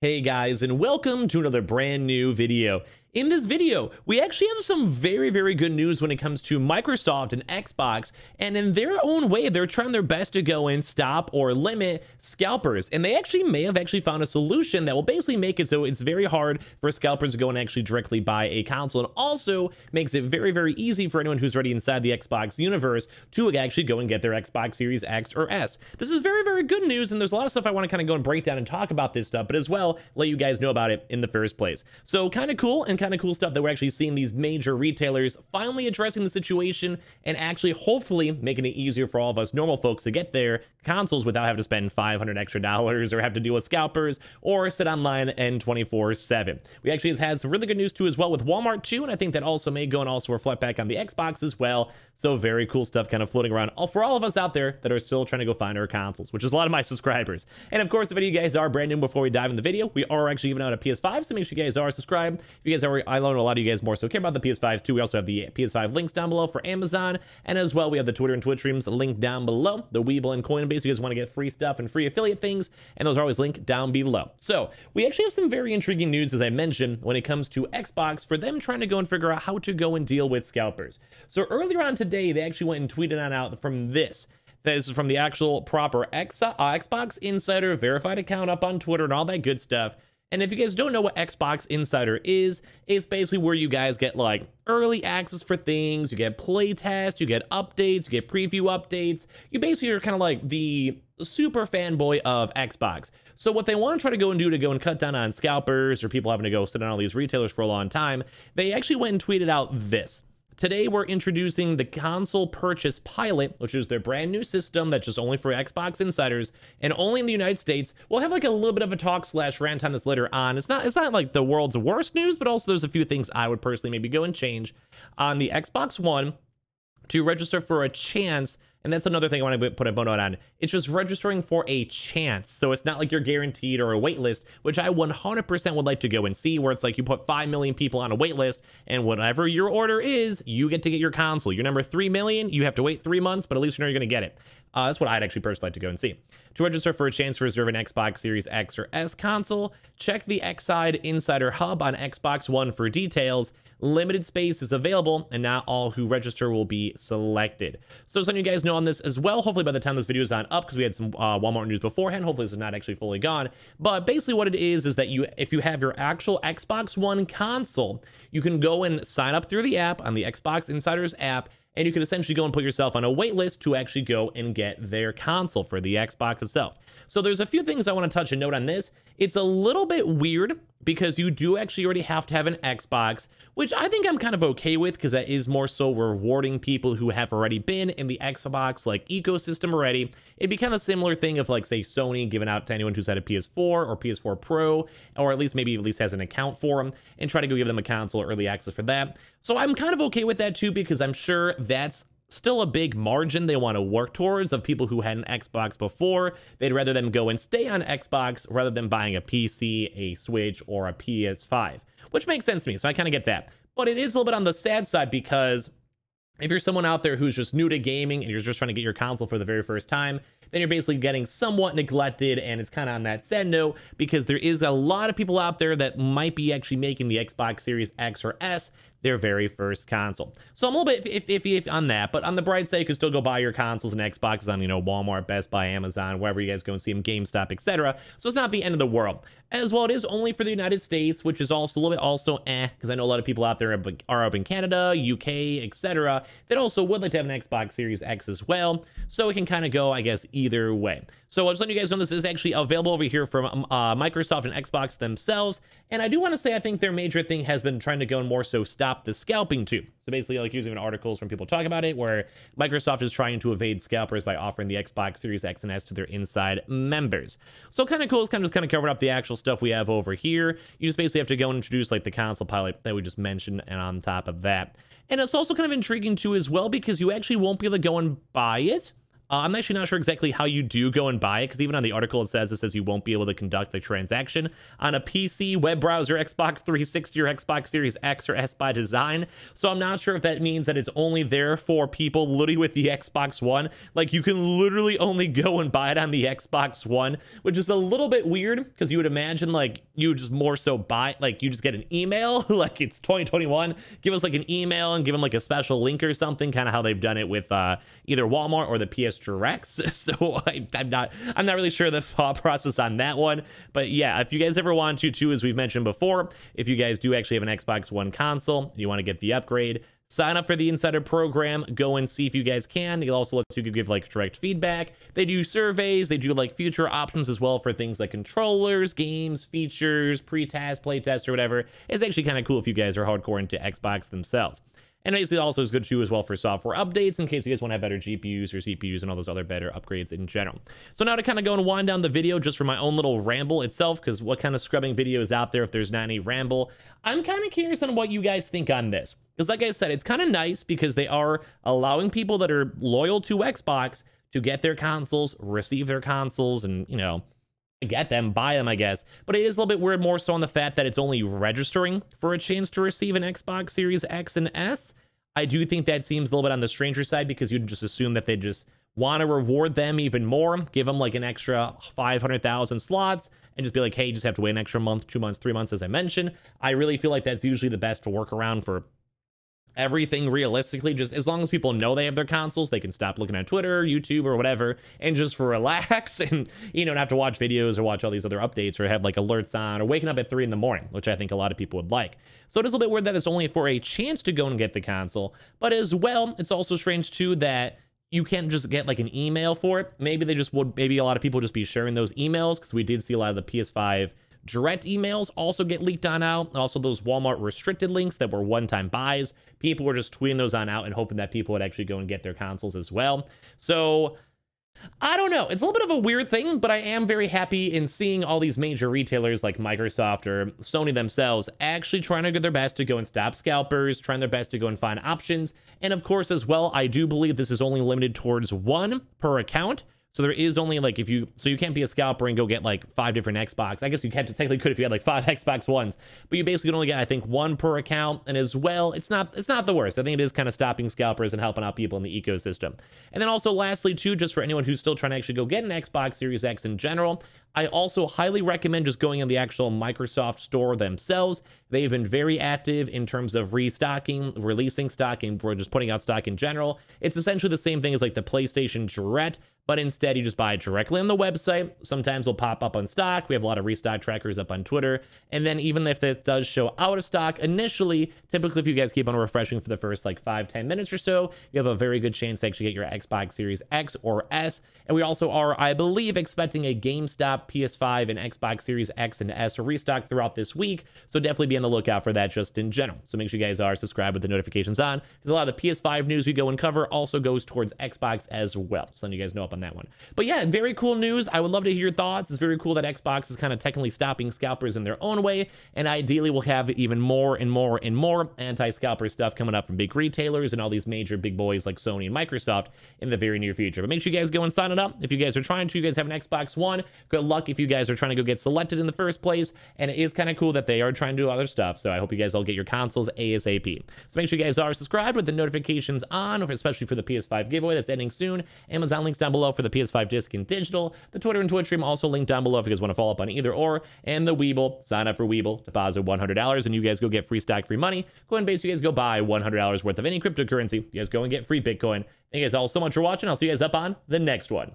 Hey guys, and welcome to another brand new video. In this video, we actually have some very, very good news when it comes to Microsoft and Xbox, and in their own way, they're trying their best to go and stop or limit scalpers, and they actually may have actually found a solution that will basically make it so it's very hard for scalpers to go and actually directly buy a console, and also makes it very, very easy for anyone who's already inside the Xbox universe to actually go and get their Xbox Series X or S. This is very, very good news, and there's a lot of stuff I want to kind of go and break down and talk about this stuff, but as well, let you guys know about it in the first place. So kind of cool and kind kind of cool stuff that we're actually seeing these major retailers finally addressing the situation and actually hopefully making it easier for all of us normal folks to get their consoles without having to spend 500 extra dollars or have to deal with scalpers or sit online and 24 7. We actually has some really good news too as well with Walmart too. And I think that also may go and also reflect back on the Xbox as well. So very cool stuff kind of floating around for all of us out there that are still trying to go find our consoles, which is a lot of my subscribers. And of course, if any of you guys are brand new before we dive in the video, we are actually giving out a PS5. So make sure you guys are subscribed. If you guys are I, I loan a lot of you guys more, so care about the PS5s too. We also have the PS5 links down below for Amazon, and as well, we have the Twitter and Twitch streams linked down below, the Weeble and Coinbase. You guys want to get free stuff and free affiliate things, and those are always linked down below. So we actually have some very intriguing news, as I mentioned, when it comes to Xbox for them trying to go and figure out how to go and deal with scalpers. So earlier on today, they actually went and tweeted on out from this. This is from the actual proper uh, Xbox Insider verified account up on Twitter and all that good stuff. And if you guys don't know what Xbox Insider is, it's basically where you guys get like early access for things, you get playtest, you get updates, you get preview updates. You basically are kind of like the super fanboy of Xbox. So what they want to try to go and do to go and cut down on scalpers or people having to go sit on all these retailers for a long time, they actually went and tweeted out this. Today, we're introducing the console purchase pilot, which is their brand new system that's just only for Xbox insiders and only in the United States. We'll have like a little bit of a talk slash rant on this later on. It's not, it's not like the world's worst news, but also there's a few things I would personally maybe go and change on the Xbox One to register for a chance and that's another thing I want to put a bono on. It's just registering for a chance. So it's not like you're guaranteed or a waitlist, which I 100% would like to go and see, where it's like you put 5 million people on a waitlist, and whatever your order is, you get to get your console. You're number 3 million, you have to wait three months, but at least you know you're going to get it. Uh, that's what I'd actually personally like to go and see. To register for a chance to reserve an Xbox Series X or S console, check the Xside Insider Hub on Xbox One for details. Limited space is available, and not all who register will be selected. So, some of you guys know on this as well. Hopefully, by the time this video is on up, because we had some uh, Walmart news beforehand, hopefully this is not actually fully gone. But basically, what it is is that you, if you have your actual Xbox One console, you can go and sign up through the app on the Xbox Insiders app and you can essentially go and put yourself on a wait list to actually go and get their console for the Xbox itself. So there's a few things I want to touch and note on this. It's a little bit weird because you do actually already have to have an Xbox, which I think I'm kind of okay with because that is more so rewarding people who have already been in the Xbox like ecosystem already. It'd be kind of similar thing of like say Sony giving out to anyone who's had a PS4 or PS4 Pro, or at least maybe at least has an account for them and try to go give them a console early access for that. So I'm kind of okay with that too because I'm sure that's still a big margin they want to work towards of people who had an Xbox before. They'd rather them go and stay on Xbox rather than buying a PC, a Switch, or a PS5, which makes sense to me. So I kind of get that. But it is a little bit on the sad side because if you're someone out there who's just new to gaming and you're just trying to get your console for the very first time, then you're basically getting somewhat neglected and it's kind of on that sad note because there is a lot of people out there that might be actually making the Xbox Series X or S their very first console. So I'm a little bit iffy, if on that, but on the bright side, you can still go buy your consoles and Xboxes on, you know, Walmart, Best Buy, Amazon, wherever you guys go and see them, GameStop, etc. So it's not the end of the world. As well, it is only for the United States, which is also a little bit also eh, because I know a lot of people out there are up in Canada, UK, etc. that also would like to have an Xbox Series X as well. So it can kind of go, I guess, either way. So I'll just let you guys know this is actually available over here from um, uh, Microsoft and Xbox themselves. And I do want to say I think their major thing has been trying to go more so stop stop the scalping too. So basically, like, here's even articles from people talk about it where Microsoft is trying to evade scalpers by offering the Xbox Series X and S to their inside members. So kind of cool. It's kind of just kind of covering up the actual stuff we have over here. You just basically have to go and introduce like the console pilot that we just mentioned and on top of that. And it's also kind of intriguing too as well because you actually won't be able to go and buy it. Uh, I'm actually not sure exactly how you do go and buy it because even on the article it says it says you won't be able to conduct the transaction on a PC, web browser, Xbox 360, or Xbox Series X or S by design. So I'm not sure if that means that it's only there for people literally with the Xbox One. Like you can literally only go and buy it on the Xbox One, which is a little bit weird because you would imagine like you just more so buy like you just get an email like it's 2021 give us like an email and give them like a special link or something kind of how they've done it with uh, either walmart or the ps directs so I, am not i'm not really sure the thought process on that one but yeah if you guys ever want to too as we've mentioned before if you guys do actually have an xbox one console you want to get the upgrade sign up for the insider program go and see if you guys can they also let you give like direct feedback they do surveys they do like future options as well for things like controllers games features pre-test playtest or whatever it's actually kind of cool if you guys are hardcore into xbox themselves and basically also is good too as well for software updates in case you guys want to have better GPUs or CPUs and all those other better upgrades in general. So now to kind of go and wind down the video just for my own little ramble itself, because what kind of scrubbing video is out there if there's not any ramble? I'm kind of curious on what you guys think on this. Because like I said, it's kind of nice because they are allowing people that are loyal to Xbox to get their consoles, receive their consoles, and, you know, get them, buy them, I guess. But it is a little bit weird more so on the fact that it's only registering for a chance to receive an Xbox Series X and S. I do think that seems a little bit on the stranger side because you'd just assume that they just want to reward them even more, give them like an extra 500,000 slots and just be like, hey, you just have to wait an extra month, two months, three months, as I mentioned. I really feel like that's usually the best work around for everything realistically, just as long as people know they have their consoles, they can stop looking at Twitter, YouTube, or whatever, and just relax and, you know, not have to watch videos or watch all these other updates or have like alerts on or waking up at three in the morning, which I think a lot of people would like. So it is a little bit weird that it's only for a chance to go and get the console, but as well, it's also strange too that you can't just get like an email for it. Maybe they just would, maybe a lot of people just be sharing those emails because we did see a lot of the PS5 Direct emails also get leaked on out. Also, those Walmart restricted links that were one time buys, people were just tweeting those on out and hoping that people would actually go and get their consoles as well. So, I don't know. It's a little bit of a weird thing, but I am very happy in seeing all these major retailers like Microsoft or Sony themselves actually trying to do their best to go and stop scalpers, trying their best to go and find options. And of course, as well, I do believe this is only limited towards one per account. So there is only like if you so you can't be a scalper and go get like five different Xbox. I guess you technically could if you had like five Xbox ones, but you basically only get I think one per account. And as well, it's not it's not the worst. I think it is kind of stopping scalpers and helping out people in the ecosystem. And then also lastly too, just for anyone who's still trying to actually go get an Xbox Series X in general, I also highly recommend just going in the actual Microsoft store themselves. They've been very active in terms of restocking, releasing stock, and just putting out stock in general. It's essentially the same thing as like the PlayStation Direct, but instead you just buy it directly on the website. Sometimes we'll pop up on stock. We have a lot of restock trackers up on Twitter. And then even if it does show out of stock initially, typically if you guys keep on refreshing for the first like five, 10 minutes or so, you have a very good chance to actually get your Xbox Series X or S. And we also are, I believe, expecting a GameStop PS5 and Xbox Series X and S restock throughout this week. So definitely be on the lookout for that just in general. So make sure you guys are subscribed with the notifications on because a lot of the PS5 news we go and cover also goes towards Xbox as well. So then you guys know up on on that one. But yeah, very cool news. I would love to hear your thoughts. It's very cool that Xbox is kind of technically stopping scalpers in their own way. And ideally, we'll have even more and more and more anti-scalper stuff coming up from big retailers and all these major big boys like Sony and Microsoft in the very near future. But make sure you guys go and sign it up. If you guys are trying to, you guys have an Xbox One. Good luck if you guys are trying to go get selected in the first place. And it is kind of cool that they are trying to do other stuff. So I hope you guys all get your consoles ASAP. So make sure you guys are subscribed with the notifications on, especially for the PS5 giveaway that's ending soon. Amazon links down below below for the PS5 disc and digital. The Twitter and Twitch stream also linked down below if you guys want to follow up on either or. And the Weeble, sign up for Weeble, deposit $100, and you guys go get free stock, free money. Coinbase, you guys go buy $100 worth of any cryptocurrency. You guys go and get free Bitcoin. Thank you guys all so much for watching. I'll see you guys up on the next one.